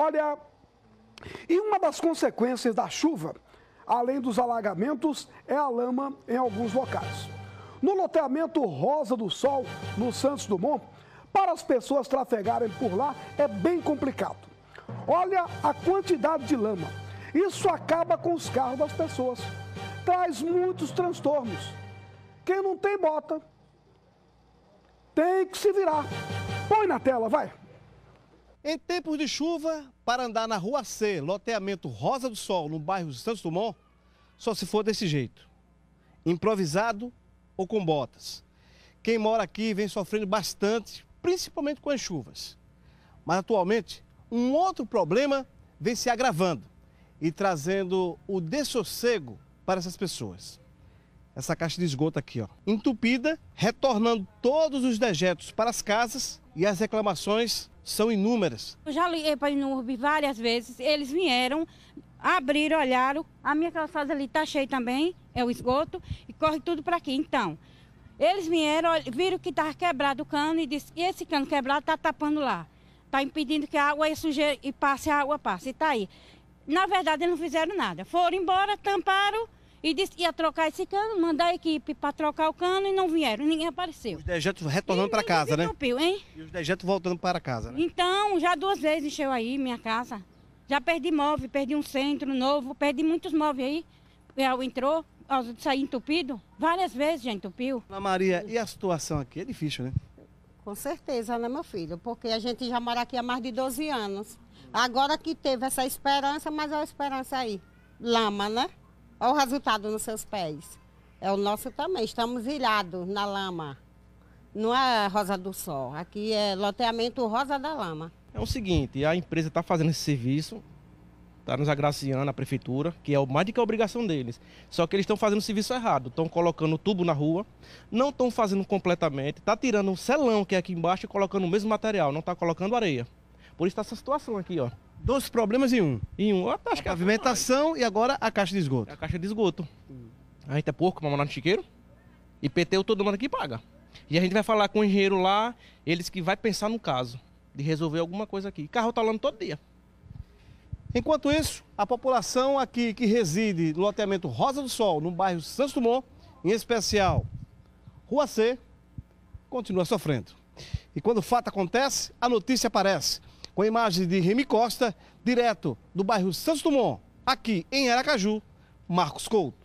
Olha, e uma das consequências da chuva, além dos alagamentos, é a lama em alguns locais. No loteamento Rosa do Sol, no Santos Dumont, para as pessoas trafegarem por lá é bem complicado. Olha a quantidade de lama. Isso acaba com os carros das pessoas. Traz muitos transtornos. Quem não tem, bota. Tem que se virar. Põe na tela, vai. Em tempos de chuva, para andar na Rua C, loteamento Rosa do Sol, no bairro Santos Dumont, só se for desse jeito. Improvisado ou com botas. Quem mora aqui vem sofrendo bastante, principalmente com as chuvas. Mas atualmente, um outro problema vem se agravando e trazendo o dessossego para essas pessoas. Essa caixa de esgoto aqui, ó, entupida, retornando todos os dejetos para as casas e as reclamações são inúmeras. Eu já liguei para a várias vezes, eles vieram, abriram, olharam, a minha calçada ali está cheia também, é o esgoto, e corre tudo para aqui. Então, eles vieram, viram que estava quebrado o cano e disse que esse cano quebrado está tapando lá, está impedindo que a água e sujeira e passe, a água passe, e está aí. Na verdade, eles não fizeram nada, foram embora, tamparam, e disse que ia trocar esse cano, mandar a equipe para trocar o cano e não vieram, ninguém apareceu. Os dejetos retornando para casa, né? Hein? E os dejetos voltando para casa, né? Então, já duas vezes encheu aí minha casa. Já perdi móvel, perdi um centro novo, perdi muitos móveis aí. Ela é, entrou, saiu entupido, várias vezes já entupiu. Ana Maria, e a situação aqui é difícil, né? Com certeza, né, meu filho? Porque a gente já mora aqui há mais de 12 anos. Agora que teve essa esperança, mas é a esperança aí. Lama, né? Olha o resultado nos seus pés. É o nosso também. Estamos ilhados na lama. Não é Rosa do Sol. Aqui é loteamento Rosa da Lama. É o seguinte, a empresa está fazendo esse serviço, está nos agraciando a prefeitura, que é mais do que a obrigação deles. Só que eles estão fazendo o serviço errado, estão colocando tubo na rua, não estão fazendo completamente, está tirando o um selão que é aqui embaixo e colocando o mesmo material, não está colocando areia. Por isso está essa situação aqui, ó. Dois problemas em um. Em um. Acho é a que pavimentação e agora a caixa de esgoto. É a caixa de esgoto. Hum. A gente é porco pra morar no chiqueiro. E PTU todo mundo aqui paga. E a gente vai falar com o engenheiro lá, eles que vai pensar no caso de resolver alguma coisa aqui. Carro tá lá todo dia. Enquanto isso, a população aqui que reside no loteamento Rosa do Sol, no bairro Santos Dumont, em especial Rua C, continua sofrendo. E quando o fato acontece, a notícia aparece. Com imagens de Remy Costa, direto do bairro Santos Dumont, aqui em Aracaju, Marcos Couto.